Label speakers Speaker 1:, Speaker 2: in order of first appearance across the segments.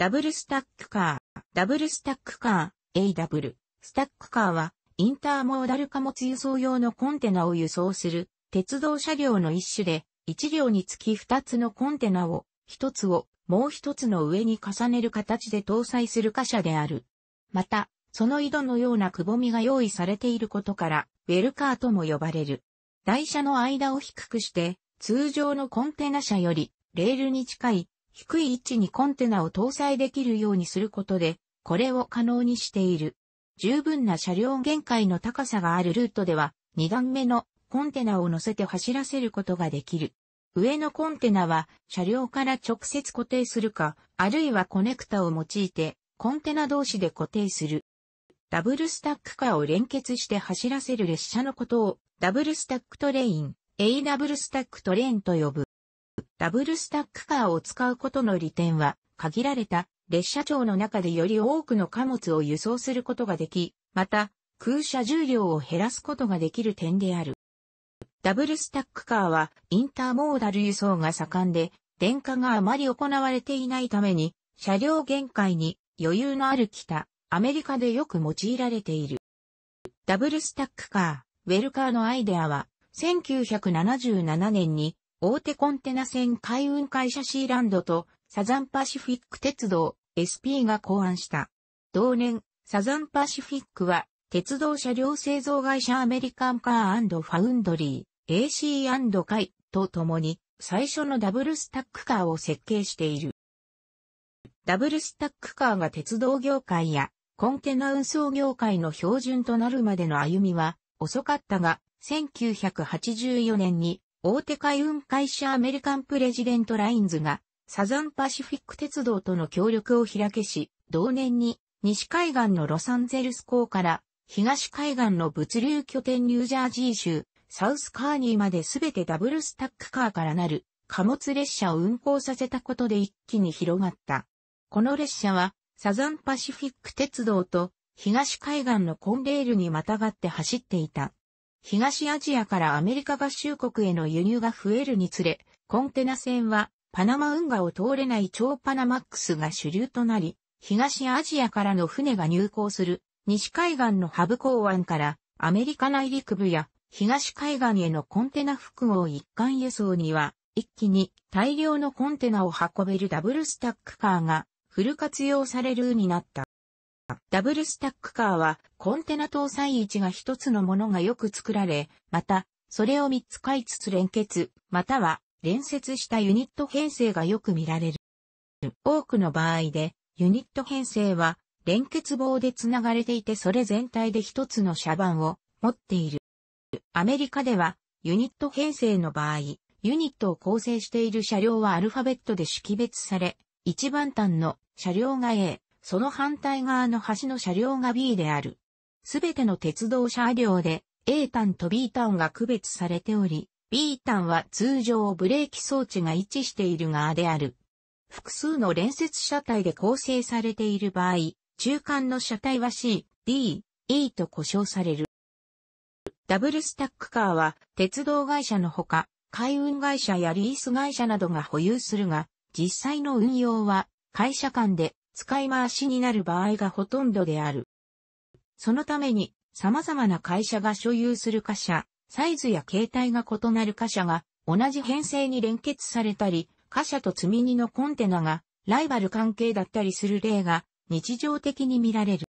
Speaker 1: ダブルスタックカー、ダブルスタックカー、AW、スタックカーは、インターモーダル貨物輸送用のコンテナを輸送する、鉄道車両の一種で、1両につき2つのコンテナを、1つを、もう1つの上に重ねる形で搭載する貨車である。また、その井戸のようなくぼみが用意されていることから、ウェルカーとも呼ばれる。台車の間を低くして、通常のコンテナ車より、レールに近い低い位置にコンテナを搭載できるようにすることで、これを可能にしている。十分な車両限界の高さがあるルートでは、2段目のコンテナを乗せて走らせることができる。上のコンテナは車両から直接固定するか、あるいはコネクタを用いてコンテナ同士で固定する。ダブルスタックカーを連結して走らせる列車のことをダブルスタックトレイン、A ダブルスタックトレインと呼ぶ。ダブルスタックカーを使うことの利点は、限られた列車長の中でより多くの貨物を輸送することができ、また、空車重量を減らすことができる点である。ダブルスタックカーはインターモーダル輸送が盛んで、電化があまり行われていないために、車両限界に余裕のある北、アメリカでよく用いられている。ダブルスタックカー、ウェルカーのアイデアは、1977年に大手コンテナ船海運会社シーランドとサザンパシフィック鉄道 SP が考案した。同年、サザンパシフィックは鉄道車両製造会社アメリカンカーファウンドリー AC& 会と共に最初のダブルスタックカーを設計している。ダブルスタックカーが鉄道業界やコンテナ運送業界の標準となるまでの歩みは遅かったが、1984年に大手海運会社アメリカンプレジデントラインズがサザンパシフィック鉄道との協力を開けし、同年に西海岸のロサンゼルス港から東海岸の物流拠点ニュージャージー州サウスカーニーまで全てダブルスタックカーからなる貨物列車を運行させたことで一気に広がった。この列車はサザンパシフィック鉄道と東海岸のコンレールにまたがって走っていた。東アジアからアメリカ合衆国への輸入が増えるにつれ、コンテナ船はパナマ運河を通れない超パナマックスが主流となり、東アジアからの船が入港する西海岸のハブ港湾からアメリカ内陸部や東海岸へのコンテナ複合一貫輸送には一気に大量のコンテナを運べるダブルスタックカーがフル活用されるようになった。ダブルスタックカーはコンテナ搭載位置が一つのものがよく作られ、また、それを三つ買いつつ連結、または連接したユニット編成がよく見られる。多くの場合で、ユニット編成は連結棒で繋がれていてそれ全体で一つの車番を持っている。アメリカではユニット編成の場合、ユニットを構成している車両はアルファベットで識別され、一番端の車両が A、その反対側の橋の車両が B である。すべての鉄道車両で A 単と B 単が区別されており、B 単は通常ブレーキ装置が位置している側である。複数の連接車体で構成されている場合、中間の車体は C、D、E と呼称される。ダブルスタックカーは鉄道会社のほか、海運会社やリース会社などが保有するが、実際の運用は会社間で使い回しになる場合がほとんどである。そのために、様々な会社が所有する貨車、サイズや形態が異なる貨車が同じ編成に連結されたり、貨車と積み荷のコンテナがライバル関係だったりする例が日常的に見られる。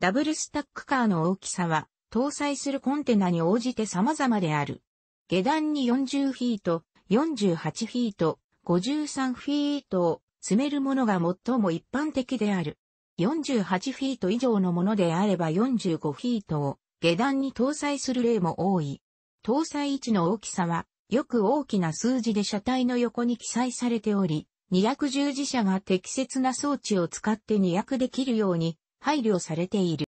Speaker 1: ダブルスタックカーの大きさは搭載するコンテナに応じて様々である。下段に40フィート、48フィート、53フィートを積めるものが最も一般的である。48フィート以上のものであれば45フィートを下段に搭載する例も多い。搭載位置の大きさは、よく大きな数字で車体の横に記載されており、2役十字車が適切な装置を使って2役できるように配慮されている。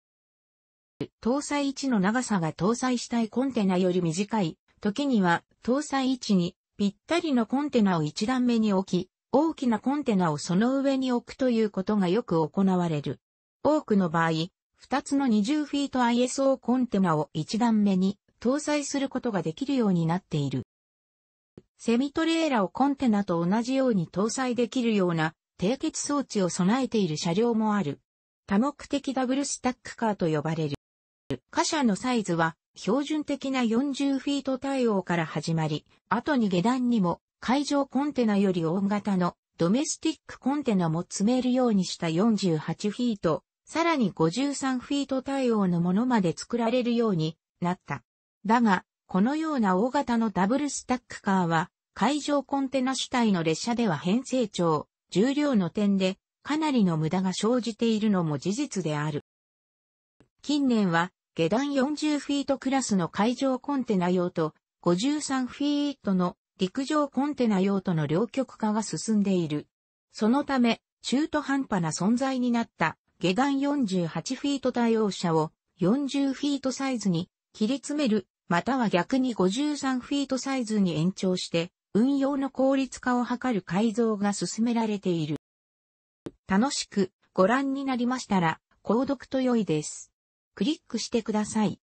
Speaker 1: 搭載位置の長さが搭載したいコンテナより短い、時には搭載位置にぴったりのコンテナを1段目に置き、大きなコンテナをその上に置くということがよく行われる。多くの場合、2つの20フィート ISO コンテナを1段目に搭載することができるようになっている。セミトレーラをコンテナと同じように搭載できるような締結装置を備えている車両もある。多目的ダブルスタックカーと呼ばれる。貨車のサイズは標準的な40フィート対応から始まり、後に下段にも海上コンテナより大型のドメスティックコンテナも積めるようにした48フィート、さらに53フィート対応のものまで作られるようになった。だが、このような大型のダブルスタックカーは、海上コンテナ主体の列車では編成長、重量の点で、かなりの無駄が生じているのも事実である。近年は、下段40フィートクラスの海上コンテナ用と、53フィートの陸上コンテナ用途の両極化が進んでいる。そのため、中途半端な存在になった下段48フィート対応車を40フィートサイズに切り詰める、または逆に53フィートサイズに延長して、運用の効率化を図る改造が進められている。楽しくご覧になりましたら、購読と良いです。クリックしてください。